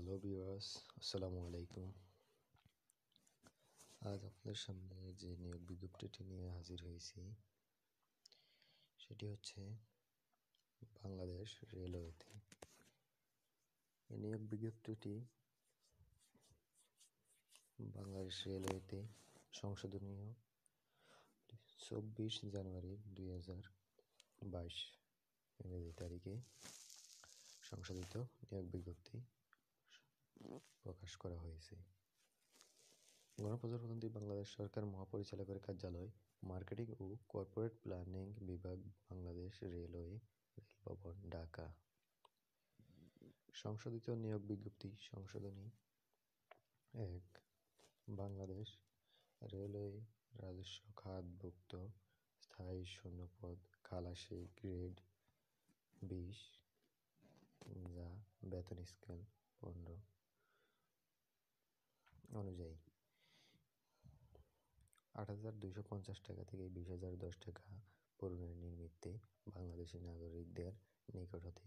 hello viewers আসসালামু আলাইকুম আজ আপনাদের সামনে যে নিয়োগ বিজ্ঞপ্তিটি নিয়ে হাজির হয়েছি সেটি হচ্ছে বাংলাদেশ রেলওয়েতে এই নিয়োগ বিজ্ঞপ্তিটি বাংলাদেশ রেলওয়েতে সংশোধনীয় চব্বিশ জানুয়ারি দুই হাজার বাইশ তারিখে সংশোধিত নিয়োগ বিজ্ঞপ্তি প্রকাশ করা হয়েছে গণপ্রজাতন্ত্রী বাংলাদেশ সরকার মহাপরিচালকের কার্যালয় মার্কেটিং ও কর্পোরেট প্ল্যানিং বিভাগ বাংলাদেশ রেলওয়ে রেলভবন ঢাকা সংশোধিত নিয়োগ বিজ্ঞপ্তি সংশোধনী এক বাংলাদেশ রেলওয়ে রাজস্ব খাতভুক্ত স্থায়ী শূন্যপদ খালাসি গ্রেড বিশ যা বেতন স্কেল পনেরো অনুযায়ী আট হাজার দুইশো পঞ্চাশ টাকা থেকে বিশ হাজার দশ টাকা পূরণের নিমিত্তে বাংলাদেশের নাগরিকদের নিকট হতে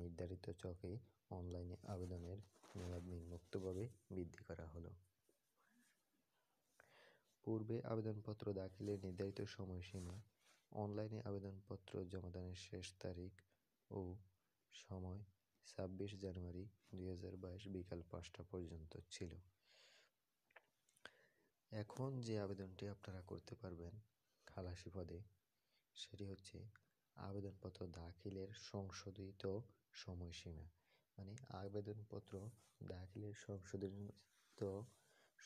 নির্ধারিত চকে অনলাইনে আবেদনের মেয়াদ নিম্নোক্তভাবে বৃদ্ধি করা হলো পূর্বে আবেদনপত্র দাখিলের নির্ধারিত সময়সীমা অনলাইনে আবেদনপত্র জমাদানের শেষ তারিখ ও সময় ছাব্বিশ জানুয়ারি দুই বিকাল পাঁচটা পর্যন্ত ছিল এখন যে আবেদনটি আপনারা করতে পারবেন খালাসি পদে সেটি হচ্ছে আবেদনপত্র দাখিলের সংশোধিত সময়সীমা মানে আবেদনপত্র দাখিলের সংশোধিত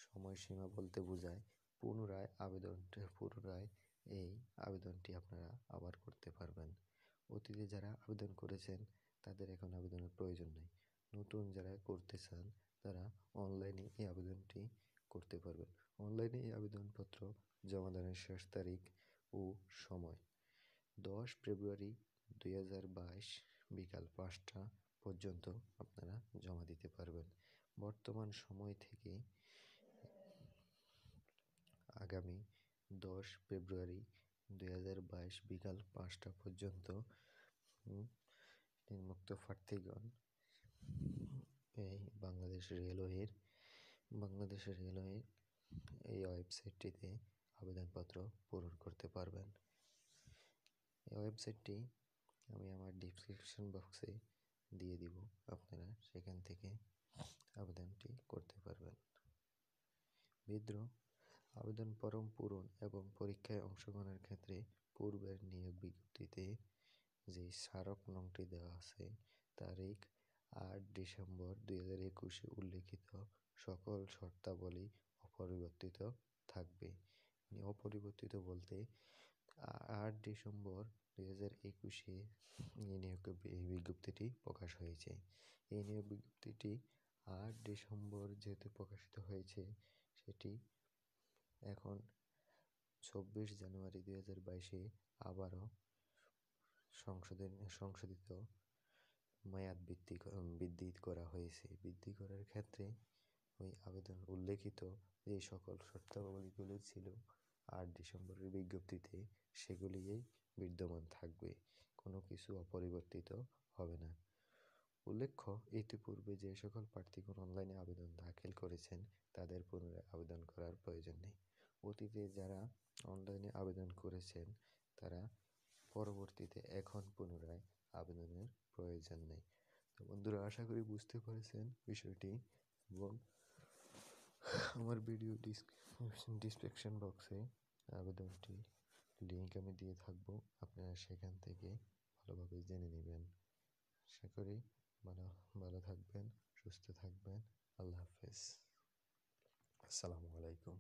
সময়সীমা বলতে বোঝায় পুনরায় আবেদনটা পুনরায় এই আবেদনটি আপনারা আবার করতে পারবেন অতীতে যারা আবেদন করেছেন তাদের এখন আবেদনের প্রয়োজন নেই নতুন যারা করতে চান তারা অনলাইনে এই আবেদনটি করতে পারবেন অনলাইনে এই আবেদনপত্র জমা দানের শেষ তারিখ ও সময় দশ ফেব্রুয়ারি দুই হাজার বাইশ বিকাল পাঁচটা পর্যন্ত আপনারা জমা দিতে পারবেন বর্তমান সময় থেকে আগামী দশ ফেব্রুয়ারি দুই হাজার বাইশ বিকাল পাঁচটা পর্যন্ত নির্মুক্ত প্রার্থীগণ এই বাংলাদেশ রেলওয়ের বাংলাদেশের রেলওয়ে এই ওয়েবসাইটটিতে আবেদনপত্র পূরণ করতে পারবেন এই ওয়েবসাইটটি আমি আমার ডিসক্রিপশন বক্সে দিয়ে দিব আপনারা সেখান থেকে আবেদনটি করতে পারবেন বিদ্রোহ আবেদন ফর্ম পূরণ এবং পরীক্ষায় অংশগ্রহণের ক্ষেত্রে পূর্বের নিয়োগ বিজ্ঞপ্তিতে যে স্মারক নংটি দেওয়া আছে তারিখ আট ডিসেম্বর দুই হাজার একুশে উল্লেখিত সকল শর্তাবলী অপরিবর্তিত থাকবে মানে অপরিবর্তিত বলতে আট ডিসেম্বর দুই হাজার একুশে এই নিয়োগ বিজ্ঞপ্তিটি প্রকাশ হয়েছে এই নিয়োগ বিজ্ঞপ্তিটি আট ডিসেম্বর যেহেতু প্রকাশিত হয়েছে সেটি এখন চব্বিশ জানুয়ারি দুই হাজার বাইশে আবারও সংশোধন সংশোধিত মেয়াদ বৃদ্ধি বৃদ্ধি করা হয়েছে বৃদ্ধি করার ক্ষেত্রে ওই আবেদন উল্লেখিত যে সকল শর্তাবলীগুলি ছিল আট ডিসেম্বরের বিজ্ঞপ্তিতে সেগুলিই বিদ্যমান থাকবে কোনো কিছু অপরিবর্তিত হবে না উল্লেখ্য ইতিপূর্বে যে সকল প্রার্থীগণ অনলাইনে আবেদন দাখিল করেছেন তাদের পুনরায় আবেদন করার প্রয়োজন নেই অতীতে যারা অনলাইনে আবেদন করেছেন তারা পরবর্তীতে এখন পুনরায় আবেদনের প্রয়োজন নেই তো বন্ধুরা আশা করি বুঝতে পেরেছেন বিষয়টি এবং আমার ভিডিও ডিসক্রিপশন বক্সে আবেদনটি লিঙ্ক আমি দিয়ে থাকব আপনারা সেখান থেকে ভালোভাবে জেনে নেবেন আশা করি ভালো ভালো থাকবেন সুস্থ থাকবেন আল্লাহ হাফেজ আসসালামু আলাইকুম